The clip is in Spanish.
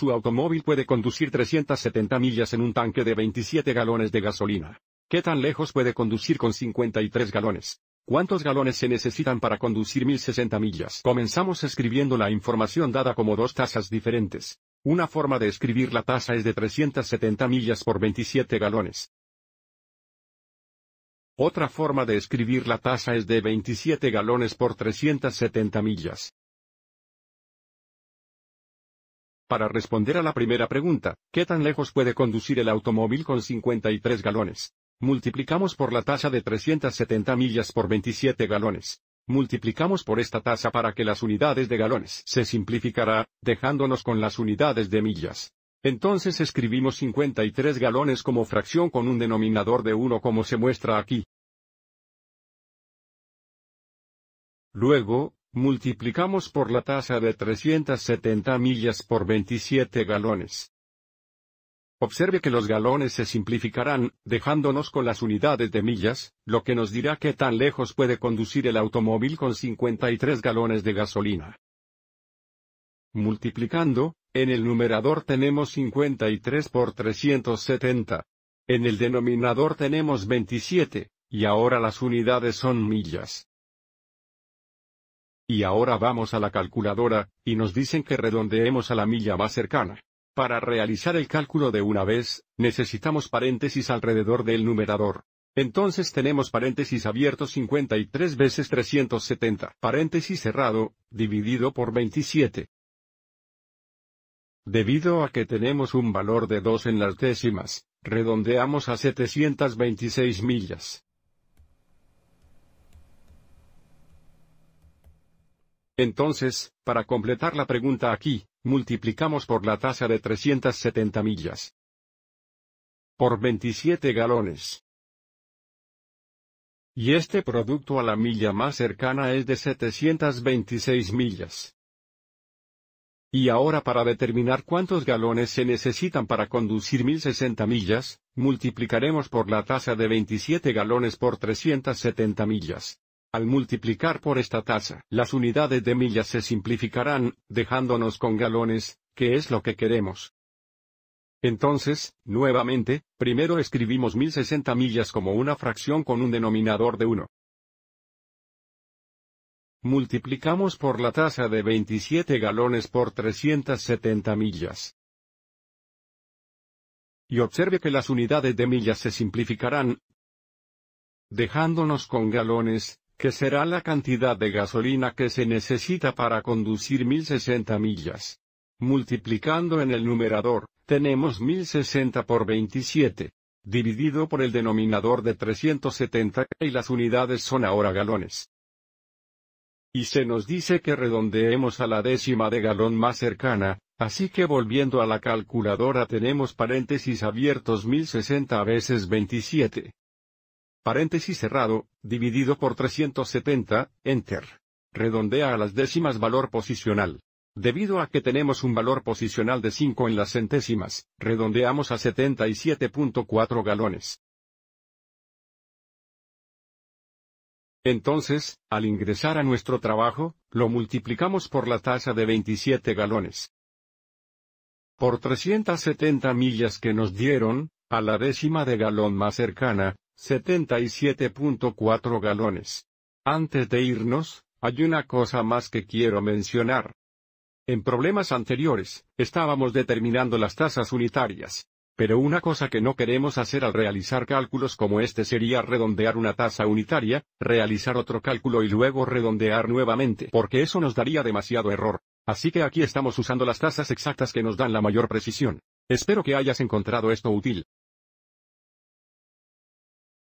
Su automóvil puede conducir 370 millas en un tanque de 27 galones de gasolina. ¿Qué tan lejos puede conducir con 53 galones? ¿Cuántos galones se necesitan para conducir 1060 millas? Comenzamos escribiendo la información dada como dos tasas diferentes. Una forma de escribir la tasa es de 370 millas por 27 galones. Otra forma de escribir la tasa es de 27 galones por 370 millas. Para responder a la primera pregunta, ¿qué tan lejos puede conducir el automóvil con 53 galones? Multiplicamos por la tasa de 370 millas por 27 galones. Multiplicamos por esta tasa para que las unidades de galones se simplificará, dejándonos con las unidades de millas. Entonces escribimos 53 galones como fracción con un denominador de 1 como se muestra aquí. Luego, Multiplicamos por la tasa de 370 millas por 27 galones. Observe que los galones se simplificarán, dejándonos con las unidades de millas, lo que nos dirá qué tan lejos puede conducir el automóvil con 53 galones de gasolina. Multiplicando, en el numerador tenemos 53 por 370. En el denominador tenemos 27, y ahora las unidades son millas. Y ahora vamos a la calculadora, y nos dicen que redondeemos a la milla más cercana. Para realizar el cálculo de una vez, necesitamos paréntesis alrededor del numerador. Entonces tenemos paréntesis abierto 53 veces 370, paréntesis cerrado, dividido por 27. Debido a que tenemos un valor de 2 en las décimas, redondeamos a 726 millas. Entonces, para completar la pregunta aquí, multiplicamos por la tasa de 370 millas. Por 27 galones. Y este producto a la milla más cercana es de 726 millas. Y ahora para determinar cuántos galones se necesitan para conducir 1060 millas, multiplicaremos por la tasa de 27 galones por 370 millas. Al multiplicar por esta tasa, las unidades de millas se simplificarán, dejándonos con galones, que es lo que queremos. Entonces, nuevamente, primero escribimos 1060 millas como una fracción con un denominador de 1. Multiplicamos por la tasa de 27 galones por 370 millas. Y observe que las unidades de millas se simplificarán, dejándonos con galones, que será la cantidad de gasolina que se necesita para conducir 1060 millas. Multiplicando en el numerador, tenemos 1060 por 27, dividido por el denominador de 370, y las unidades son ahora galones. Y se nos dice que redondeemos a la décima de galón más cercana, así que volviendo a la calculadora tenemos paréntesis abiertos 1060 veces 27 paréntesis cerrado, dividido por 370, enter. Redondea a las décimas valor posicional. Debido a que tenemos un valor posicional de 5 en las centésimas, redondeamos a 77.4 galones. Entonces, al ingresar a nuestro trabajo, lo multiplicamos por la tasa de 27 galones. Por 370 millas que nos dieron, a la décima de galón más cercana, 77.4 galones. Antes de irnos, hay una cosa más que quiero mencionar. En problemas anteriores, estábamos determinando las tasas unitarias. Pero una cosa que no queremos hacer al realizar cálculos como este sería redondear una tasa unitaria, realizar otro cálculo y luego redondear nuevamente, porque eso nos daría demasiado error. Así que aquí estamos usando las tasas exactas que nos dan la mayor precisión. Espero que hayas encontrado esto útil.